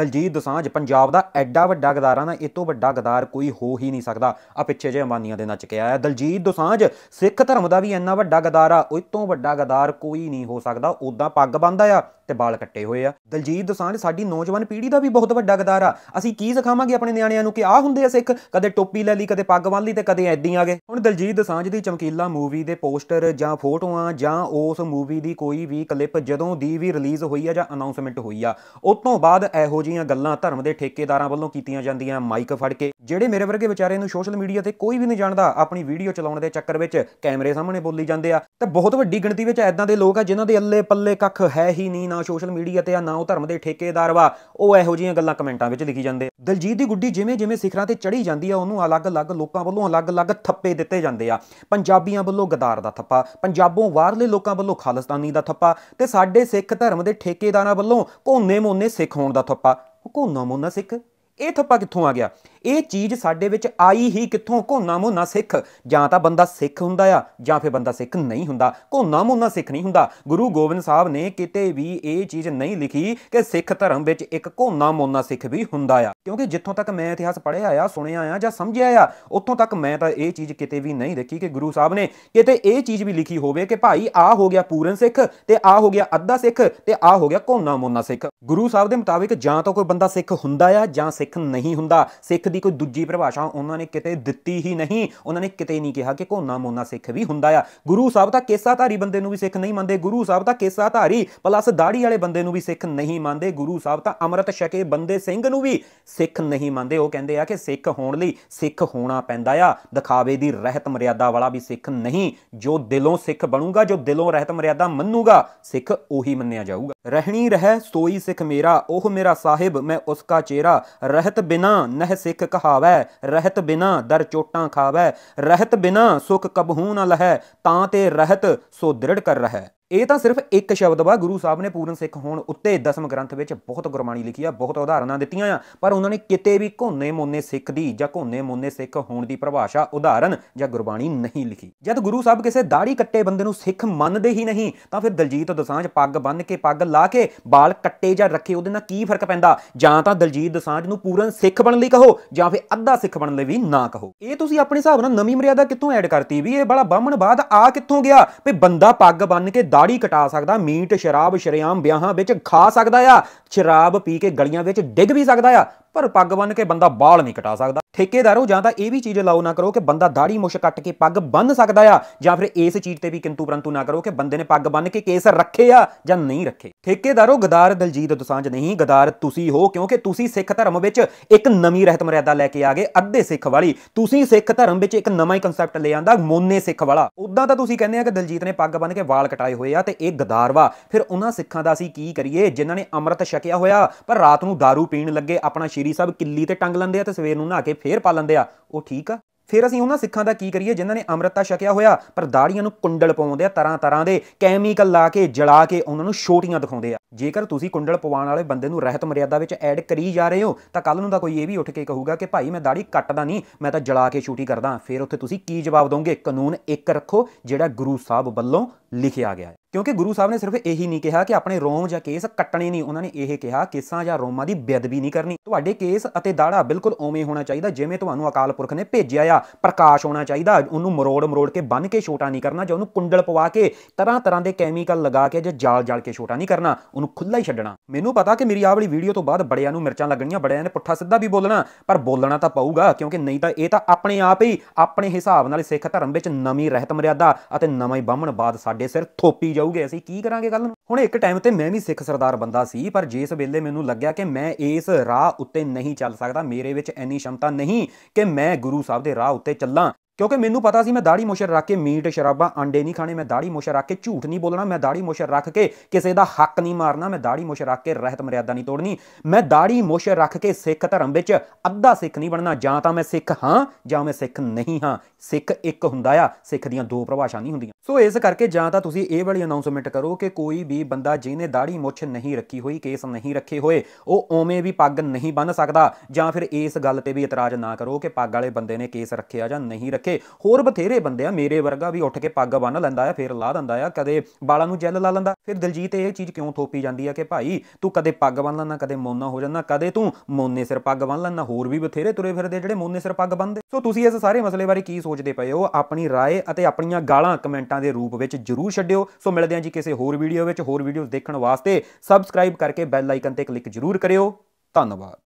ਦਲਜੀਤ ਦਸਾਂਝ ਪੰਜਾਬ ਦਾ ਐਡਾ ਵੱਡਾ ਗਦਾਰਾ ਨਾ ਇਹ ਤੋਂ ਵੱਡਾ ਗਦਾਰ ਕੋਈ ਹੋ ਹੀ ਨਹੀਂ ਸਕਦਾ ਆ ਪਿੱਛੇ ਜੇ ਅੰਬਾਨੀਆਂ ਦੇ ਨੱਚ ਕੇ ਆਇਆ ਦਲਜੀਤ ਦਸਾਂਝ ਸਿੱਖ ਧਰਮ ਦਾ ਵੀ ਇੰਨਾ ਵੱਡਾ ਗਦਾਰਾ ਉਹ ਤੋਂ ਵੱਡਾ ਗਦਾਰ ਕੋਈ ਨਹੀਂ ਹੋ ਸਕਦਾ ਉਦਾਂ ਪੱਗ ਬੰਨਦਾ ਆ ਤੇ ਬਾਲ ਕੱਟੇ ਹੋਏ ਆ ਦਲਜੀਤ ਦਸਾਂਝ ਸਾਡੀ ਨੌਜਵਾਨ ਪੀੜ੍ਹੀ ਦਾ ਵੀ ਬਹੁਤ ਵੱਡਾ ਗਦਾਰ ਆ ਅਸੀਂ ਕੀ ਸਿਖਾਵਾਂਗੇ ਆਪਣੇ ਨਿਆਣਿਆਂ ਨੂੰ ਕਿ ਆਹ ਹੁੰਦੇ ਆ ਸਿੱਖ ਕਦੇ ਟੋਪੀ ਲੈ ਲਈ ਕਦੇ ਪੱਗ ਬੰਨ ਲਈ ਤੇ ਕਦੇ ਐਦੀ ਆ ਗਏ ਹੁਣ ਦਲਜੀਤ ਦਸਾਂਝ ਦੀ ਚਮਕੀਲਾ ਮੂਵੀ ਦੇ ਪੋਸਟਰ ਜਾਂ ਫੋਟੋਆਂ ਜਾਂ ਉਸ ਮੂਵੀ ਦੀ ਕੋਈ ਵੀ ਕਲਿੱਪ ਜਦੋਂ ਦੀ ਵੀ ਰਿਲੀਜ਼ ਹੋਈ ਆ ਜਾਂ ਅਨਾਉਂਸਮੈਂਟ ਹੋਈ ਆ ਉਸ ਤੋਂ ਬਾਅਦ ਇਹੋ ਜੀਆਂ ਗੱਲਾਂ ਧਰਮ ਦੇ ਠੇਕੇਦਾਰਾਂ ਵੱਲੋਂ ਕੀਤੀਆਂ ਜਾਂਦੀਆਂ ਮਾਈਕ ਫੜ ਕੇ ਜਿਹੜੇ ਮੇਰੇ ਵਰਗੇ ਵਿਚਾਰੇ ਨੂੰ ਸੋਸ਼ਲ ਮੀਡੀਆ ਤੇ ਕੋਈ ਵੀ ਨਹੀਂ ਜਾਣਦਾ ਆਪਣੀ ਵੀਡੀਓ ਚਲਾਉਣ ਦੇ ਚੱਕਰ ਵਿੱਚ ਕੈਮਰੇ ਸਾਹਮਣੇ ਬੋਲੀ ਜਾਂਦੇ ਆ ਤੇ ਬਹੁਤ ਵੱਡੀ ਗਿਣਤੀ ਵਿੱਚ ਐਦਾਂ ਦੇ ਲੋਕ ਆ ਜਿਨ੍ਹਾਂ ਦੇ ਅੱਲੇ ਪੱਲੇ ਕੱਖ ਹੈ ਹੀ ਨਹੀਂ ਨਾ ਸੋਸ਼ਲ ਮੀਡੀਆ ਤੇ ਆ ਨਾ ਉਹ ਧਰਮ ਦੇ ਠੇਕੇਦਾਰ ਵਾ ਉਹ ਇਹੋ ਜਿਹੀਆਂ ਗੱਲਾਂ ਕਮੈਂਟਾਂ ਵਿੱਚ ਲਿਖੀ ਜਾਂਦੇ ਦਲਜੀਤ ਦੀ ਗੁੱਡੀ ਜਿਵੇਂ ਜਿਵੇਂ ਸਿਖਰਾਂ ਤੇ ਚੜੀ ਜਾਂਦੀ ਆ ਉਹਨੂੰ ਅਲੱਗ-ਅਲੱਗ ਲੋਕਾਂ ਵੱਲੋਂ ਅਲੱਗ-ਅਲੱਗ ਥੱਪੇ ਦਿੱਤੇ ਜਾਂਦੇ ਆ ਪੰਜਾਬੀਆਂ ਵੱਲੋਂ ਗਦਾਰ ਦਾ ਥੱਪਾ ਪੰਜਾਬੋਂ ਬਾਹਰਲੇ ਲੋਕਾਂ ਵੱਲੋਂ ਖਾਲਸਤਾਨੀ ਦਾ ਥੱਪਾ ਤੇ ਸਾਡੇ ਸਿੱਖ ਧਰਮ ਦੇ ਠੇਕੇਦਾਰਾਂ ਵੱਲੋਂ ਕੋਨੇ-ਮੋਨੇ ਸਿੱਖ ਹੋਣ ਦਾ ਥੱਪਾ ਹਕੂਨਾ ਮੋਨਾ ਸਿੱਖ ਇਹ ਥੱਪਾ ਕਿੱਥੋਂ ਆ ਗਿਆ ਇਹ ਚੀਜ਼ ਸਾਡੇ ਵਿੱਚ ਆਈ ਹੀ ਕਿੱਥੋਂ ਕੋਨਾ ਮੋਨਾ ਸਿੱਖ ਜਾਂ ਤਾਂ ਬੰਦਾ ਸਿੱਖ ਹੁੰਦਾ ਆ ਜਾਂ ਫਿਰ ਬੰਦਾ ਸਿੱਖ ਨਹੀਂ ਹੁੰਦਾ ਕੋਨਾ ਮੋਨਾ ਸਿੱਖ ਨਹੀਂ ਹੁੰਦਾ ਗੁਰੂ ਗੋਬਿੰਦ ਸਾਹਿਬ ਨੇ ਕਿਤੇ ਵੀ ਇਹ ਚੀਜ਼ ਨਹੀਂ ਲਿਖੀ ਕਿ ਸਿੱਖ ਧਰਮ ਵਿੱਚ ਇੱਕ ਕੋਨਾ ਮੋਨਾ ਸਿੱਖ ਵੀ ਹੁੰਦਾ ਆ ਕਿਉਂਕਿ ਜਿੱਥੋਂ ਤੱਕ ਮੈਂ ਇਤਿਹਾਸ ਪੜ੍ਹਿਆ ਆ ਸੁਣਿਆ ਆ ਜਾਂ ਸਮਝਿਆ ਆ ਉੱਥੋਂ ਤੱਕ ਮੈਂ ਤਾਂ ਇਹ ਚੀਜ਼ ਕਿਤੇ ਵੀ ਨਹੀਂ ਦੇਖੀ ਕਿ ਗੁਰੂ ਸਾਹਿਬ ਨੇ ਕਿਤੇ ਇਹ ਚੀਜ਼ ਵੀ ਲਿਖੀ ਹੋਵੇ ਕਿ ਭਾਈ ਆ ਹੋ ਗਿਆ ਪੂਰਨ ਸਿੱਖ ਤੇ ਆ ਹੋ ਗਿਆ ਅੱਧਾ ਸਿੱਖ ਤੇ ਆ ਹੋ ਗਿਆ ਕੋਨਾ ਮੋਨਾ ਸਿੱਖ ਗੁਰੂ ਸਾਹਿਬ ਦੇ ਮੁਤਾਬਿਕ ਜਾਂ ਤਾਂ ਕੋਈ ਬੰਦਾ ਸਿੱਖ ਹੁੰਦਾ ਆ ਜਾਂ ਸਿੱਖ ਨਹੀਂ ਹੁੰਦਾ ਸਿੱਖ ਦੀ ਕੋਈ ਦੂਜੀ ਪਰਿਭਾਸ਼ਾ ਉਹਨਾਂ ਨੇ ਕਿਤੇ ਦਿੱਤੀ ਹੀ ਨਹੀਂ ਉਹਨਾਂ ਨੇ ਕਿਤੇ ਨਹੀਂ ਕਿਹਾ ਕਿ ਕੋਨਾ ਮੋਨਾ ਸਿੱਖ ਵੀ ਹੁੰਦਾ ਆ ਗੁਰੂ ਸਾਹਿਬ ਤਾਂ ਕੇਸਾਧਾਰੀ ਬੰਦੇ ਨੂੰ ਵੀ ਸਿੱਖ ਨਹੀਂ ਮੰਨਦੇ ਗੁਰੂ ਸਾਹਿਬ ਤਾਂ ਕੇਸਾਧਾਰੀ ਪਲੱਸ ਦਾੜੀ ਵਾਲੇ ਬੰਦੇ ਨੂੰ ਵੀ ਸਿੱਖ ਨਹੀਂ ਮੰਨਦੇ ਗੁਰੂ ਸਾਹਿਬ ਤਾਂ ਅਮਰਤ ਛਕੇ ਬੰਦੇ ਸਿੰਘ ਨੂੰ ਵੀ ਸਿੱਖ ਨਹੀਂ ਮੰਨਦੇ ਉਹ ਕਹਿੰਦੇ ਆ ਕਿ ਸਿੱਖ ਹੋਣ ਲਈ ਸਿੱਖ ਹੋਣਾ ਪੈਂਦਾ ਆ ਦਿਖਾਵੇ ਦੀ ਰਹਿਤ ਮਰਿਆਦਾ ਵਾਲਾ ਵੀ ਸਿੱਖ ਨਹੀਂ ਜੋ ਦਿਲੋਂ ਸਿੱਖ ਬਣੂਗਾ ਜੋ ਦਿਲੋਂ ਰਹਿਤ ਮਰਿਆਦਾ ਮੰਨੂਗਾ ਸਿੱਖ ਉਹੀ ਮੰਨਿਆ ਜਾਊਗਾ ਰਹਿਣੀ ਰਹਿ ਸੋਈ ਸਿੱਖ ਮੇਰਾ ਉਹ ਮੇਰਾ ਸਾਹਿਬ ਮੈਂ ਉਸ ਕਾ ਚਿਹਰਾ ਰਹਿਤ ਬਿਨਾ ਨਹਿ ਸਿੱਖ ਸਿੱਖ ਕਹਾਵੇ ਰਹਿਤ ਬਿਨਾ ਦਰ ਚੋਟਾਂ ਖਾਵੇ ਰਹਿਤ ਬਿਨਾ ਸੁਖ ਕਬਹੂ ਨ ਲਹੈ ਤਾਂ ਤੇ ਰਹਿਤ ਸੋ ਦ੍ਰਿੜ ਕਰ ਰਹਾ ਹੈ ਇਹ ਤਾਂ ਸਿਰਫ ਇੱਕ ਸ਼ਬਦ ਵਾ ਗੁਰੂ ਸਾਹਿਬ ਨੇ ਪੂਰਨ ਸਿੱਖ ਹੋਣ ਉੱਤੇ ਦਸਮ ਗ੍ਰੰਥ ਵਿੱਚ ਬਹੁਤ ਗੁਰਬਾਣੀ ਲਿਖੀ ਆ ਬਹੁਤ ਉਦਾਹਰਨਾਂ ਦਿੱਤੀਆਂ ਆ ਪਰ ਉਹਨਾਂ ਨੇ ਕਿਤੇ ਵੀ ਘੋਨੇ ਮੋਨੇ ਸਿੱਖ ਦੀ ਜਾਂ ਘੋਨੇ ਮੋਨੇ ਸਿੱਖ ਹੋਣ ਦੀ ਪਰਿਭਾਸ਼ਾ ਉਦਾਹਰਨ ਜਾਂ ਗੁਰਬਾਣੀ ਨਹੀਂ ਲਿਖੀ ਜਦ ਗੁਰੂ ਸਾਹਿਬ ਕਿਸੇ ਦਾੜੀ ਕੱਟੇ ਬੰਦੇ ਨੂੰ ਸਿੱਖ ਮੰਨਦੇ ਹੀ ਨਹੀਂ ਤਾਂ ਫਿਰ ਦਲਜੀਤ ਦਸਾਂਝ ਪੱਗ ਬੰਨ ਕੇ ਪੱਗ ਲਾ ਕੇ ਬਾਲ ਕੱਟੇ ਜਾਂ ਰੱਖੇ ਉਹਦੇ ਨਾਲ ਕੀ ਫਰਕ ਪੈਂਦਾ ਜਾਂ ਤਾਂ ਦਲਜੀਤ ਦਸਾਂਝ ਨੂੰ ਪੂਰਨ ਸਿੱਖ ਬਣਨ ਲਈ ਕਹੋ ਜਾਂ ਫਿਰ ਅੱਧਾ ਸਿੱਖ ਬਣਨ ਲਈ ਵੀ ਨਾ ਕਹੋ ਇਹ ਤੁਸੀਂ ਆਪਣੇ ਹਿਸਾਬ ਨਾਲ ਨਵੀਂ ਮਰਿਆਦਾ ਕਿੱਥੋਂ ਐਡ ਕਰਤੀ ਵੀ ਇਹ ਬੜਾ ਬਾਹਮਣ ਬਾਦ ਆ ਕਿੱਥੋਂ ਗਿਆ ਵੀ ਬੰਦਾ ਪੱਗ ਬੰਨ ਕੇ ਦਾੜੀ ਕਟਾ ਸਕਦਾ ਮੀਟ ਸ਼ਰਾਬ ਸ਼ਰਿਆਮ ਵਿਆਹਾਂ ਵਿੱਚ ਖਾ ਸਕਦਾ ਆ ਸ਼ਰਾਬ ਪੀ ਕੇ ਗਲੀਆਂ ਵਿੱਚ ਡਿੱਗ ਵੀ ਸਕਦਾ ਆ ਪਰ ਪੱਗ ਬੰਨ ਕੇ ਬੰਦਾ ਬਾਲ ਨਹੀਂ ਕਟਾ ਸਕਦਾ ਠੇਕੇਦਾਰੋ ਜਾਂ ਤਾਂ ਇਹ ਵੀ ਚੀਜ਼ ਲਾਓ ਨਾ ਕਰੋ ਕਿ ਬੰਦਾ ਦਾੜੀ ਮੁਛ ਕੱਟ ਕੇ ਪੱਗ ਬੰਨ ਸਕਦਾ ਆ ਜਾਂ ਫਿਰ ਇਸ ਚੀਜ਼ ਤੇ ਵੀ ਕਿੰਤੂ ਪਰੰਤੂ ਨਾ ਕਰੋ ਕਿ ਬੰਦੇ ਨੇ ਪੱਗ ਬੰਨ ਕੇ ਕੇਸ ਰੱਖੇ ਆ ਜਾਂ ਨਹੀਂ ਰੱਖੇ ਠੇਕੇਦਾਰੋ ਗਦਾਰ ਦਲਜੀਤ ਦਸਾਂਜ ਨਹੀਂ ਗਦਾਰ ਤੁਸੀਂ ਹੋ ਕਿਉਂਕਿ ਤੁਸੀਂ ਸਿੱਖ ਧਰਮ ਵਿੱਚ ਇੱਕ ਨਵੀਂ ਰਹਿਤ ਮਰਿਆਦਾ ਲੈ ਕੇ ਆ ਗਏ ਅੱਧੇ ਸਿੱਖ ਵਾਲੀ ਤੁਸੀਂ ਸਿੱਖ ਧਰਮ ਵਿੱਚ ਇੱਕ ਨਵਾਂ ਹੀ ਕਨਸੈਪਟ ਲੈ ਆਂਦਾ ਮੋਨੇ ਸਿੱਖ ਵਾਲਾ ਉਦਾਂ ਤਾਂ ਤੁਸੀਂ ਕਹਿੰਦੇ ਆ ਕਿ ਦਲਜੀਤ ਨੇ ਪੱਗ ਬੰਨ ਕੇ ਵਾਲ ਕਟਾਏ ਹੋਏ ਆ ਤੇ ਇਹ ਗਦਾਰ ਵਾ ਫਿਰ ਉਹਨਾਂ ਸਿੱਖਾਂ ਦਾ ਅਸੀਂ ਕੀ ਕਰੀਏ ਜਿਨ੍ਹਾਂ ਨੇ ਅੰਮ੍ਰਿਤ ਛਕਿਆ ਹੋਇਆ ਪਰ ਰਾਤ ਨੂੰ ਦਾਰੂ ਪੀਣ ਲੱਗੇ ਆਪਣਾ ਸ਼ੀਰੀ ਸਾਹਿਬ ਕਿੱਲੀ ਤੇ ਟੰਗ ਲੈਂਦੇ ਆ ਤੇ ਸਵੇਰ ਨੂੰ ਨਹਾ ਕੇ ਫੇਰ ਪਾ ਲੈਂਦੇ ਆ ਉਹ ਠੀਕ ਆ ਫਿਰ ਅਸੀਂ ਉਹਨਾਂ ਸਿੱਖਾਂ ਦਾ ਕੀ ਕਰੀਏ ਜਿਨ੍ਹਾਂ ਨੇ ਅੰਮ੍ਰਿਤਾ ਛਕਿਆ ਹੋਇਆ ਪਰ ਦਾੜੀਆਂ ਨੂੰ ਕੁੰਡਲ ਪਾਉਂਦੇ ਆ ਤਰ੍ਹਾਂ ਤਰ੍ਹਾਂ ਦੇ ਕੈਮੀਕਲ ਲਾ ਕੇ ਜਲਾ ਕੇ ਉਹਨਾਂ ਨੂੰ ਛੋਟੀਆਂ ਦਿਖਾਉਂਦੇ ਆ ਜੇਕਰ ਤੁਸੀਂ ਕੁੰਡਲ ਪਵਾਣ ਵਾਲੇ ਬੰਦੇ ਨੂੰ ਰਹਿਤ ਮਰਿਆਦਾ ਵਿੱਚ ਐਡ ਕਰੀ ਜਾ ਰਹੇ ਹੋ ਤਾਂ ਕੱਲ ਨੂੰ ਤਾਂ ਕੋਈ ਇਹ ਵੀ ਉੱਠ ਕੇ ਕਹੂਗਾ ਕਿ ਭਾਈ ਮੈਂ ਦਾੜੀ ਕੱਟਦਾ ਨਹੀਂ ਮੈਂ ਤਾਂ ਜਲਾ ਕੇ ਛੂਟੀ ਕਰਦਾ ਫਿਰ ਉੱਥੇ ਤੁਸੀਂ ਕੀ ਜਵਾਬ ਦੋਗੇ ਕਾਨੂੰਨ ਇੱਕ ਰੱਖੋ ਜਿਹੜਾ ਗੁਰੂ ਸਾਹਿਬ ਵੱਲੋਂ ਲਿਖਿਆ ਗਿਆ ਹੈ ਕਿਉਂਕਿ ਗੁਰੂ ਸਾਹਿਬ ਨੇ ਸਿਰਫ ਇਹੀ ਨਹੀਂ ਕਿਹਾ ਕਿ ਆਪਣੇ ਰੋਮ ਜਾਂ ਕੇਸ ਕੱਟਣੇ ਨਹੀਂ ਉਹਨਾਂ ਨੇ ਇਹ ਕਿਹਾ ਕੇਸਾਂ ਜਾਂ ਰੋਮਾਂ ਦੀ ਬੇਅਦਬੀ ਨਹੀਂ ਕਰਨੀ ਤੁਹਾਡੇ ਕੇਸ ਅਤੇ ਦਾੜਾ ਬਿਲਕੁਲ ਓਵੇਂ ਹੋਣਾ ਚਾਹੀਦਾ ਜਿਵੇਂ ਤੁਹਾਨੂੰ ਅਕਾਲ ਪੁਰਖ ਨੇ ਭੇਜਿਆ ਆ ਪ੍ਰਕਾਸ਼ ਹੋਣਾ ਚਾਹੀਦਾ ਉਹਨੂੰ ਮਰੋੜ ਮਰੋੜ ਕੇ ਬੰਨ ਕੇ ਛੋਟਾ ਨਹੀਂ ਕਰਨਾ ਜਾਂ ਉਹਨੂੰ ਕੁੰਡਲ ਪਵਾ ਕੇ ਤਰ੍ਹਾਂ ਤਰ੍ਹਾਂ ਦੇ ਕੈਮੀਕਲ ਲਗਾ ਕੇ ਜਾਂ ਜਾਲ ਜਾਲ ਕੇ ਛੋਟਾ ਨਹੀਂ ਕਰਨਾ ਉਹਨੂੰ ਖੁੱਲਾ ਹੀ ਛੱਡਣਾ ਮੈਨੂੰ ਪਤਾ ਕਿ ਮੇਰੀ ਆਹ ਵਾਲੀ ਵੀਡੀਓ ਤੋਂ ਬਾਅਦ ਬੜਿਆਂ ਨੂੰ ਮਿਰਚਾਂ ਲੱਗਣੀਆਂ ਬੜਿਆਂ ਨੇ ਪੁੱਠਾ ਸਿੱਧਾ ਵੀ ਬੋਲਣਾ ਪਰ ਬੋਲਣਾ ਤਾਂ ਪਊਗਾ ਕਿਉਂਕਿ ਨਹੀਂ ਤਾਂ ਇਹ ਤਾਂ ਆਪਣੇ ਆਪ ਹੀ ਆਪਣੇ ਹਿਸਾਬ ਨਾਲ ਸਿੱਖ ਧਰਮ ਵਿੱਚ ਨਵੀਂ ਰਹਿਤ ਮਰਿਆਦਾ ਅਤੇ ਨਵਾਂ ਹੀ ਬਾਦ ਸਾਡੇ ਸਿਰ ਥੋਪੀ ਜਾਊਗੇ ਅਸੀਂ ਕੀ ਕਰਾਂਗੇ ਗੱਲ ਨੂੰ ਹੁਣ ਇੱਕ ਟਾਈਮ ਤੇ ਮੈਂ ਵੀ ਸਿੱਖ ਸਰਦਾਰ ਬੰਦਾ ਸੀ ਪਰ ਜਿਸ ਵੇਲੇ ਮੈਨੂੰ ਲੱਗਿਆ ਕਿ ਮੈਂ ਇਸ ਰਾਹ ਉੱਤੇ ਨਹੀਂ ਚੱਲ ਸਕਦਾ ਮੇਰੇ ਵਿੱਚ ਐਨੀ ਸ਼ਮਤਾ ਨਹੀਂ ਕਿ ਮੈਂ ਗੁਰੂ ਸਾਹਿਬ ਦੇ ਰਾਹ ਉੱਤੇ ਚੱਲਾਂ ਕਿਉਂਕਿ ਮੈਨੂੰ ਪਤਾ ਸੀ ਮੈਂ ਦਾੜੀ ਮੋਸ਼ਰ ਰੱਖ ਕੇ ਮੀਟ ਸ਼ਰਾਬਾਂ ਅੰਡੇ ਨਹੀਂ ਖਾਣੇ ਮੈਂ ਦਾੜੀ ਮੋਸ਼ਰ ਰੱਖ ਕੇ ਝੂਠ ਨਹੀਂ ਬੋਲਣਾ ਮੈਂ ਦਾੜੀ ਮੋਸ਼ਰ ਰੱਖ ਕੇ ਕਿਸੇ ਦਾ ਹੱਕ ਨਹੀਂ ਮਾਰਨਾ ਮੈਂ ਦਾੜੀ ਮੋਸ਼ਰ ਰੱਖ ਕੇ ਰਹਿਤ ਮਰਿਆਦਾ ਨਹੀਂ ਤੋੜਨੀ ਮੈਂ ਦਾੜੀ ਮੋਸ਼ਰ ਰੱਖ ਕੇ ਸਿੱਖ ਧਰਮ ਵਿੱਚ ਅੱਧਾ ਸਿੱਖ ਨਹੀਂ ਬਣਨਾ ਜਾਂ ਤਾਂ ਮੈਂ ਸਿੱਖ ਹਾਂ ਜਾਂ ਮੈਂ ਸਿੱਖ ਨਹੀਂ ਹਾਂ ਸਿੱਖ ਇੱਕ ਹੁੰਦਾ ਆ ਸਿੱਖ ਦੀਆਂ ਦੋ ਪਰਿਭਾਸ਼ਾ ਨਹੀਂ ਹੁੰਦੀਆਂ ਸੋ ਇਸ ਕਰਕੇ ਜਾਂ ਤਾਂ ਤੁਸੀਂ ਇਹ ਵਾਲੀ ਅਨਾਉਂਸਮੈਂਟ ਕਰੋ ਕਿ ਕੋਈ ਵੀ ਬੰਦਾ ਜਿਹਨੇ ਦਾੜੀ ਮੋਛ ਨਹੀਂ ਰੱਖੀ ਹੋਈ ਕੇਸ ਨਹੀਂ ਰੱਖੇ ਹੋਏ ਉਹ ਓਵੇਂ ਵੀ ਪੱਗ ਨਹੀਂ ਬੰਨ ਸਕਦਾ ਜਾਂ ਫਿਰ ਇਸ ਗੱਲ ਤੇ ਵੀ ਇਤਰਾਜ਼ ਨਾ ਕਰੋ ਕਿ ਪੱਗ ਵਾਲੇ ਬੰਦੇ ਨੇ ਕੇਸ ਰੱਖਿਆ ਜਾਂ ਨਹੀਂ ਰੱਖਿਆ ਕੇ ਹੋਰ ਬਥੇਰੇ ਬੰਦੇ ਆ ਮੇਰੇ ਵਰਗਾ ਵੀ ਉੱਠ ਕੇ ਪੱਗ ਬੰਨ ਲੈਂਦਾ ਆ ਫਿਰ ਲਾ ਦਿੰਦਾ ਆ ਕਦੇ ਬਾਲਾਂ ਨੂੰ ਜੈਲ ਲਾ ਲੈਂਦਾ ਫਿਰ ਦਿਲਜੀਤ ਇਹ ਚੀਜ਼ ਕਿਉਂ ਥੋਪੀ ਜਾਂਦੀ ਆ ਕਿ ਭਾਈ ਤੂੰ ਕਦੇ ਪੱਗ ਬੰਨ ਲੈਣਾ ਕਦੇ ਮੋਨਾ ਹੋ ਜਾਂਦਾ ਕਦੇ ਤੂੰ ਮੋਨੇ ਸਿਰ ਪੱਗ ਬੰਨ ਲੈਣਾ ਹੋਰ ਵੀ ਬਥੇਰੇ ਤੁਰੇ ਫਿਰਦੇ ਜਿਹੜੇ ਮੋਨੇ ਸਿਰ ਪੱਗ ਬੰਨਦੇ ਸੋ ਤੁਸੀਂ ਇਸ ਸਾਰੇ ਮਸਲੇ ਬਾਰੇ ਕੀ ਸੋਚਦੇ ਪਏ ਹੋ ਆਪਣੀ رائے ਅਤੇ ਆਪਣੀਆਂ ਗਾਲਾਂ ਕਮੈਂਟਾਂ ਦੇ ਰੂਪ ਵਿੱਚ ਜ਼ਰੂਰ ਛੱਡਿਓ ਸੋ ਮਿਲਦੇ ਆ ਜੀ ਕਿਸੇ ਹੋਰ ਵੀਡੀਓ ਵਿੱਚ ਹੋਰ ਵੀਡੀਓਜ਼ ਦੇਖਣ ਵਾਸਤੇ ਸਬਸਕ੍ਰਾਈਬ ਕਰਕੇ ਬੈਲ ਆਈਕਨ ਤੇ ਕਲਿੱਕ ਜ਼ਰੂਰ ਕਰਿਓ ਧੰਨਵਾਦ